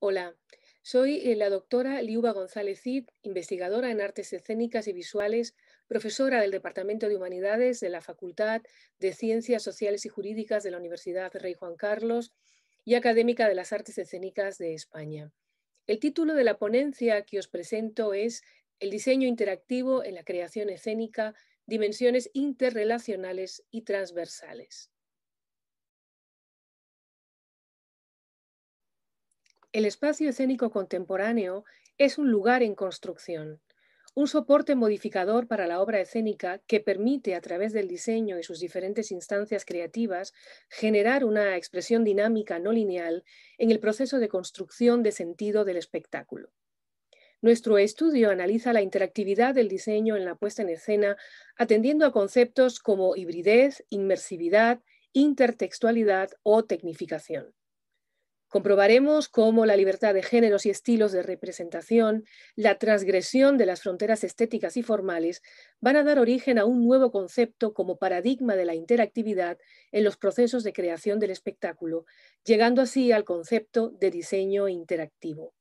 Hola, soy eh, la doctora Liuba González Cid, investigadora en artes escénicas y visuales, profesora del Departamento de Humanidades de la Facultad de Ciencias Sociales y Jurídicas de la Universidad Rey Juan Carlos y académica de las artes escénicas de España. El título de la ponencia que os presento es El diseño interactivo en la creación escénica, dimensiones interrelacionales y transversales. el espacio escénico contemporáneo es un lugar en construcción, un soporte modificador para la obra escénica que permite, a través del diseño y sus diferentes instancias creativas, generar una expresión dinámica no lineal en el proceso de construcción de sentido del espectáculo. Nuestro estudio analiza la interactividad del diseño en la puesta en escena, atendiendo a conceptos como hibridez, inmersividad, intertextualidad o tecnificación. Comprobaremos cómo la libertad de géneros y estilos de representación, la transgresión de las fronteras estéticas y formales, van a dar origen a un nuevo concepto como paradigma de la interactividad en los procesos de creación del espectáculo, llegando así al concepto de diseño interactivo.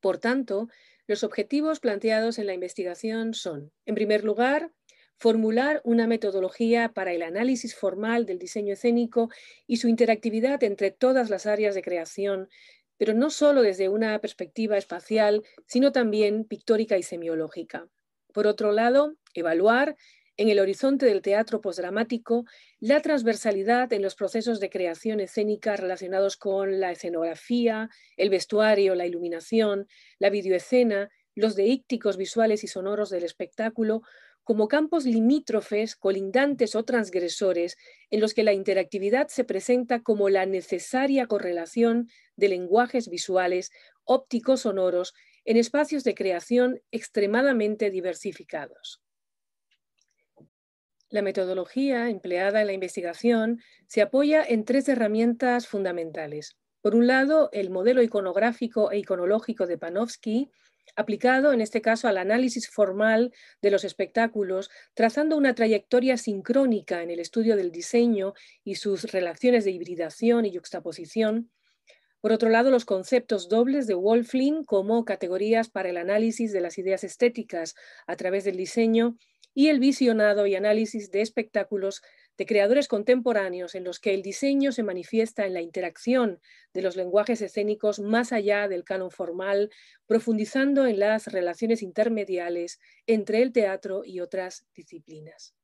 Por tanto, los objetivos planteados en la investigación son, en primer lugar, formular una metodología para el análisis formal del diseño escénico y su interactividad entre todas las áreas de creación, pero no solo desde una perspectiva espacial, sino también pictórica y semiológica. Por otro lado, evaluar en el horizonte del teatro postdramático la transversalidad en los procesos de creación escénica relacionados con la escenografía, el vestuario, la iluminación, la videoescena, los deícticos visuales y sonoros del espectáculo, como campos limítrofes, colindantes o transgresores, en los que la interactividad se presenta como la necesaria correlación de lenguajes visuales, ópticos, sonoros, en espacios de creación extremadamente diversificados. La metodología empleada en la investigación se apoya en tres herramientas fundamentales. Por un lado, el modelo iconográfico e iconológico de Panofsky, aplicado en este caso al análisis formal de los espectáculos, trazando una trayectoria sincrónica en el estudio del diseño y sus relaciones de hibridación y juxtaposición. Por otro lado, los conceptos dobles de Wolflin como categorías para el análisis de las ideas estéticas a través del diseño y el visionado y análisis de espectáculos de creadores contemporáneos en los que el diseño se manifiesta en la interacción de los lenguajes escénicos más allá del canon formal, profundizando en las relaciones intermediales entre el teatro y otras disciplinas.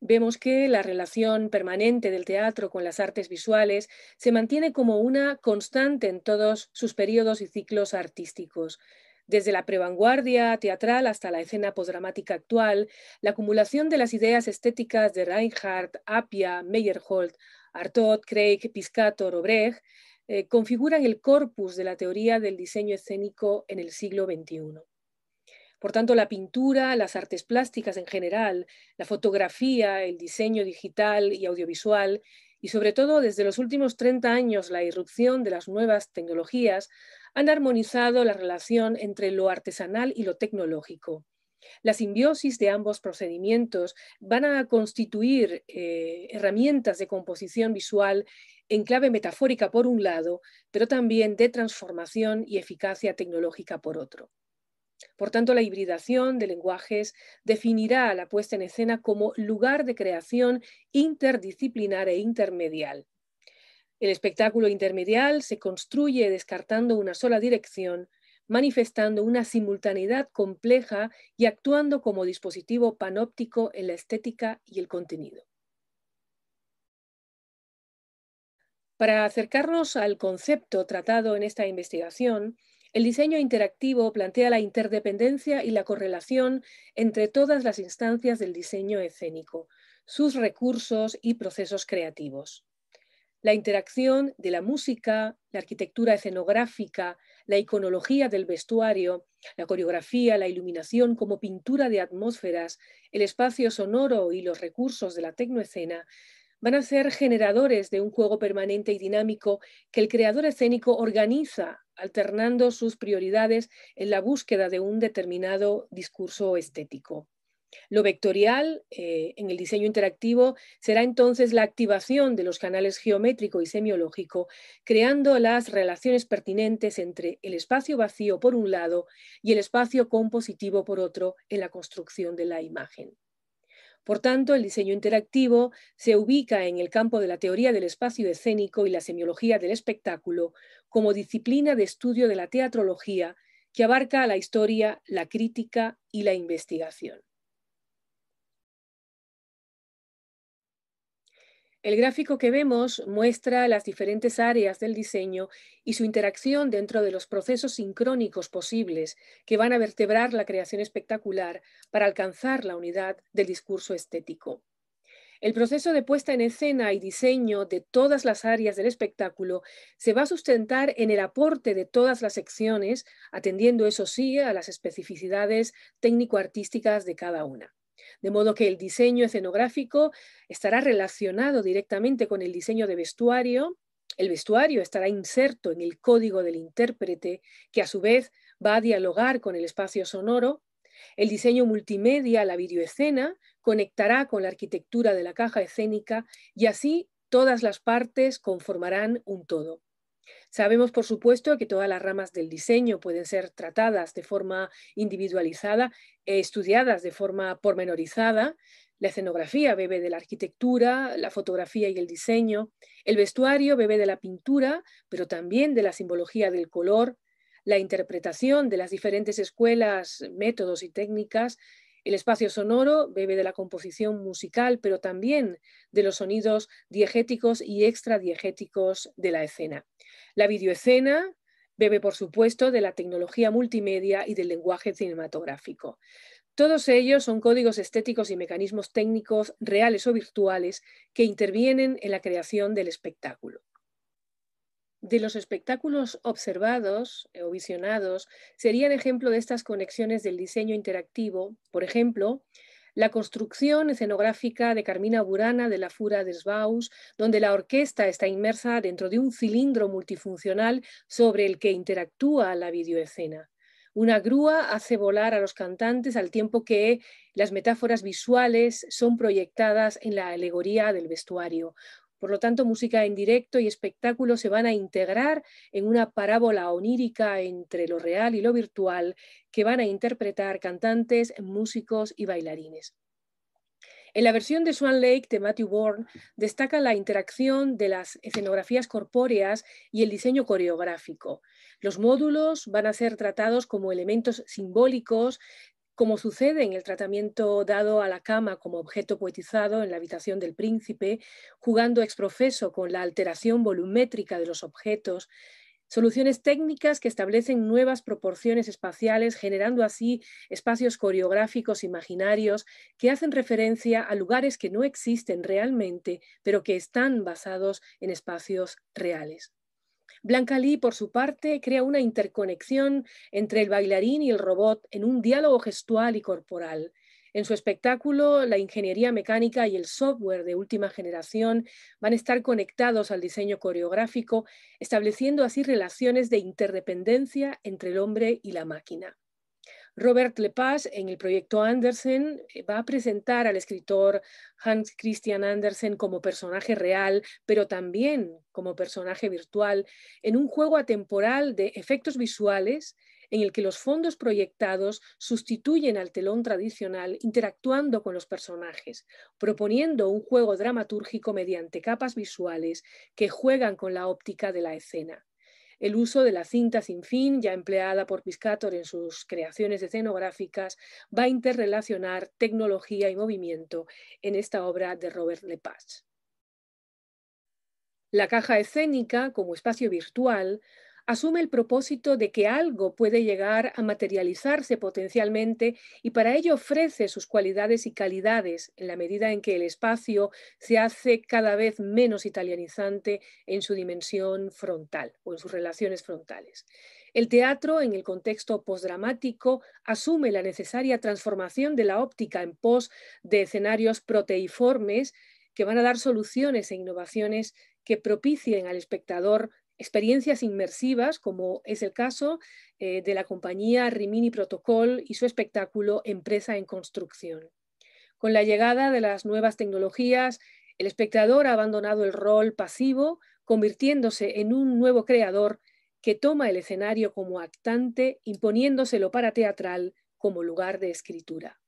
Vemos que la relación permanente del teatro con las artes visuales se mantiene como una constante en todos sus periodos y ciclos artísticos, desde la prevanguardia teatral hasta la escena postdramática actual, la acumulación de las ideas estéticas de Reinhardt, Apia, Meyerhold, Artaud, Craig, Piscator o eh, configuran el corpus de la teoría del diseño escénico en el siglo XXI. Por tanto, la pintura, las artes plásticas en general, la fotografía, el diseño digital y audiovisual, y sobre todo desde los últimos 30 años la irrupción de las nuevas tecnologías, han armonizado la relación entre lo artesanal y lo tecnológico. La simbiosis de ambos procedimientos van a constituir eh, herramientas de composición visual en clave metafórica por un lado, pero también de transformación y eficacia tecnológica por otro. Por tanto, la hibridación de lenguajes definirá la puesta en escena como lugar de creación interdisciplinar e intermedial, el espectáculo intermedial se construye descartando una sola dirección, manifestando una simultaneidad compleja y actuando como dispositivo panóptico en la estética y el contenido. Para acercarnos al concepto tratado en esta investigación, el diseño interactivo plantea la interdependencia y la correlación entre todas las instancias del diseño escénico, sus recursos y procesos creativos la interacción de la música, la arquitectura escenográfica, la iconología del vestuario, la coreografía, la iluminación como pintura de atmósferas, el espacio sonoro y los recursos de la tecnoescena van a ser generadores de un juego permanente y dinámico que el creador escénico organiza alternando sus prioridades en la búsqueda de un determinado discurso estético. Lo vectorial eh, en el diseño interactivo será entonces la activación de los canales geométrico y semiológico, creando las relaciones pertinentes entre el espacio vacío por un lado y el espacio compositivo por otro en la construcción de la imagen. Por tanto, el diseño interactivo se ubica en el campo de la teoría del espacio escénico y la semiología del espectáculo como disciplina de estudio de la teatrología que abarca la historia, la crítica y la investigación. El gráfico que vemos muestra las diferentes áreas del diseño y su interacción dentro de los procesos sincrónicos posibles que van a vertebrar la creación espectacular para alcanzar la unidad del discurso estético. El proceso de puesta en escena y diseño de todas las áreas del espectáculo se va a sustentar en el aporte de todas las secciones, atendiendo eso sí a las especificidades técnico-artísticas de cada una. De modo que el diseño escenográfico estará relacionado directamente con el diseño de vestuario. El vestuario estará inserto en el código del intérprete, que a su vez va a dialogar con el espacio sonoro. El diseño multimedia, la videoescena, conectará con la arquitectura de la caja escénica y así todas las partes conformarán un todo. Sabemos, por supuesto, que todas las ramas del diseño pueden ser tratadas de forma individualizada eh, estudiadas de forma pormenorizada. La escenografía bebe de la arquitectura, la fotografía y el diseño. El vestuario bebe de la pintura, pero también de la simbología del color, la interpretación de las diferentes escuelas, métodos y técnicas el espacio sonoro bebe de la composición musical, pero también de los sonidos diegéticos y extradiegéticos de la escena. La videoescena bebe, por supuesto, de la tecnología multimedia y del lenguaje cinematográfico. Todos ellos son códigos estéticos y mecanismos técnicos reales o virtuales que intervienen en la creación del espectáculo de los espectáculos observados eh, o visionados serían ejemplo de estas conexiones del diseño interactivo, por ejemplo, la construcción escenográfica de Carmina Burana de la Fura de Baus, donde la orquesta está inmersa dentro de un cilindro multifuncional sobre el que interactúa la videoescena. Una grúa hace volar a los cantantes al tiempo que las metáforas visuales son proyectadas en la alegoría del vestuario. Por lo tanto, música en directo y espectáculo se van a integrar en una parábola onírica entre lo real y lo virtual que van a interpretar cantantes, músicos y bailarines. En la versión de Swan Lake de Matthew Bourne destaca la interacción de las escenografías corpóreas y el diseño coreográfico. Los módulos van a ser tratados como elementos simbólicos como sucede en el tratamiento dado a la cama como objeto poetizado en la habitación del príncipe, jugando exprofeso con la alteración volumétrica de los objetos, soluciones técnicas que establecen nuevas proporciones espaciales, generando así espacios coreográficos imaginarios que hacen referencia a lugares que no existen realmente, pero que están basados en espacios reales. Blanca Lee, por su parte, crea una interconexión entre el bailarín y el robot en un diálogo gestual y corporal. En su espectáculo, la ingeniería mecánica y el software de última generación van a estar conectados al diseño coreográfico, estableciendo así relaciones de interdependencia entre el hombre y la máquina. Robert Lepage en el proyecto Andersen eh, va a presentar al escritor Hans Christian Andersen como personaje real, pero también como personaje virtual, en un juego atemporal de efectos visuales en el que los fondos proyectados sustituyen al telón tradicional interactuando con los personajes, proponiendo un juego dramatúrgico mediante capas visuales que juegan con la óptica de la escena el uso de la cinta sin fin, ya empleada por Piscator en sus creaciones escenográficas, va a interrelacionar tecnología y movimiento en esta obra de Robert Lepage. La caja escénica, como espacio virtual, asume el propósito de que algo puede llegar a materializarse potencialmente y para ello ofrece sus cualidades y calidades en la medida en que el espacio se hace cada vez menos italianizante en su dimensión frontal o en sus relaciones frontales. El teatro, en el contexto postdramático, asume la necesaria transformación de la óptica en pos de escenarios proteiformes que van a dar soluciones e innovaciones que propicien al espectador experiencias inmersivas, como es el caso eh, de la compañía Rimini Protocol y su espectáculo Empresa en Construcción. Con la llegada de las nuevas tecnologías, el espectador ha abandonado el rol pasivo, convirtiéndose en un nuevo creador que toma el escenario como actante, imponiéndoselo para teatral como lugar de escritura.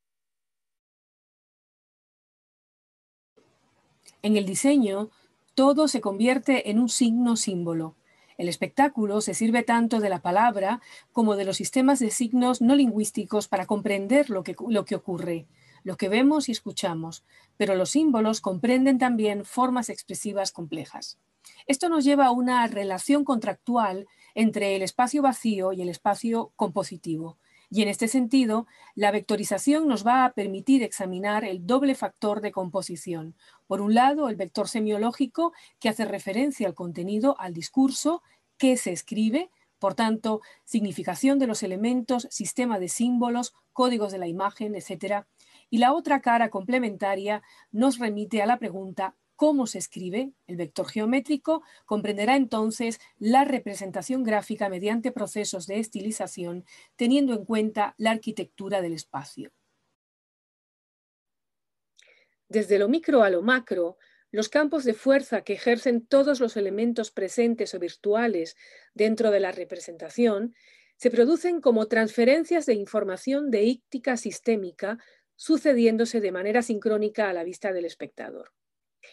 En el diseño, todo se convierte en un signo símbolo. El espectáculo se sirve tanto de la palabra como de los sistemas de signos no lingüísticos para comprender lo que, ocurre, lo que vemos y escuchamos, pero los símbolos comprenden también formas expresivas complejas. Esto nos lleva a una relación contractual entre el espacio vacío y el espacio compositivo, y en este sentido, la vectorización nos va a permitir examinar el doble factor de composición. Por un lado, el vector semiológico, que hace referencia al contenido, al discurso, que se escribe, por tanto, significación de los elementos, sistema de símbolos, códigos de la imagen, etc. Y la otra cara complementaria nos remite a la pregunta cómo se escribe el vector geométrico, comprenderá entonces la representación gráfica mediante procesos de estilización, teniendo en cuenta la arquitectura del espacio. Desde lo micro a lo macro, los campos de fuerza que ejercen todos los elementos presentes o virtuales dentro de la representación se producen como transferencias de información de íctica sistémica sucediéndose de manera sincrónica a la vista del espectador.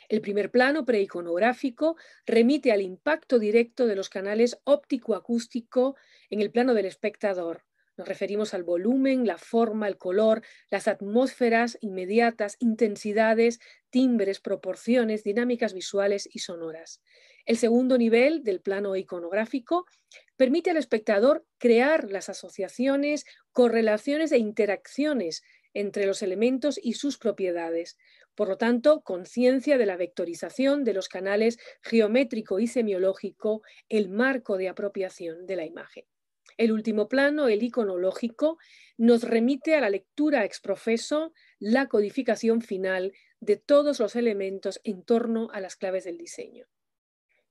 El primer plano preiconográfico remite al impacto directo de los canales óptico-acústico en el plano del espectador. Nos referimos al volumen, la forma, el color, las atmósferas inmediatas, intensidades, timbres, proporciones, dinámicas visuales y sonoras. El segundo nivel del plano iconográfico permite al espectador crear las asociaciones, correlaciones e interacciones entre los elementos y sus propiedades, por lo tanto, conciencia de la vectorización de los canales geométrico y semiológico, el marco de apropiación de la imagen. El último plano, el iconológico, nos remite a la lectura exprofeso, la codificación final de todos los elementos en torno a las claves del diseño.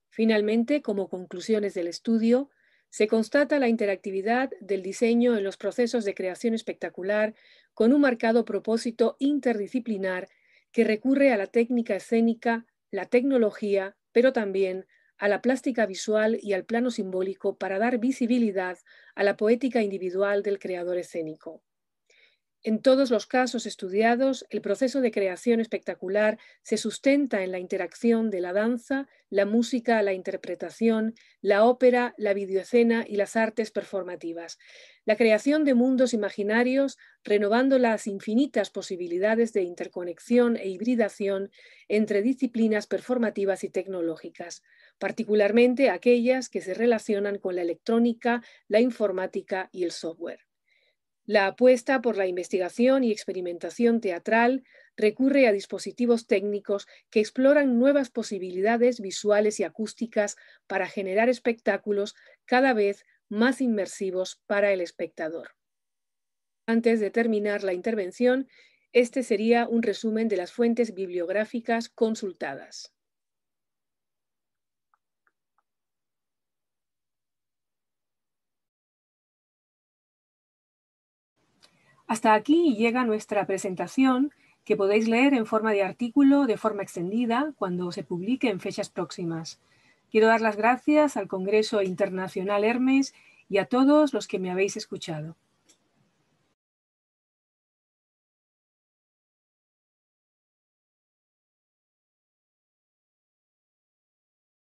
Finalmente, como conclusiones del estudio, se constata la interactividad del diseño en los procesos de creación espectacular con un marcado propósito interdisciplinar que recurre a la técnica escénica, la tecnología, pero también a la plástica visual y al plano simbólico para dar visibilidad a la poética individual del creador escénico. En todos los casos estudiados, el proceso de creación espectacular se sustenta en la interacción de la danza, la música, la interpretación, la ópera, la videoescena y las artes performativas. La creación de mundos imaginarios, renovando las infinitas posibilidades de interconexión e hibridación entre disciplinas performativas y tecnológicas, particularmente aquellas que se relacionan con la electrónica, la informática y el software. La apuesta por la investigación y experimentación teatral recurre a dispositivos técnicos que exploran nuevas posibilidades visuales y acústicas para generar espectáculos cada vez más inmersivos para el espectador. Antes de terminar la intervención, este sería un resumen de las fuentes bibliográficas consultadas. Hasta aquí llega nuestra presentación que podéis leer en forma de artículo de forma extendida cuando se publique en fechas próximas. Quiero dar las gracias al Congreso Internacional Hermes y a todos los que me habéis escuchado.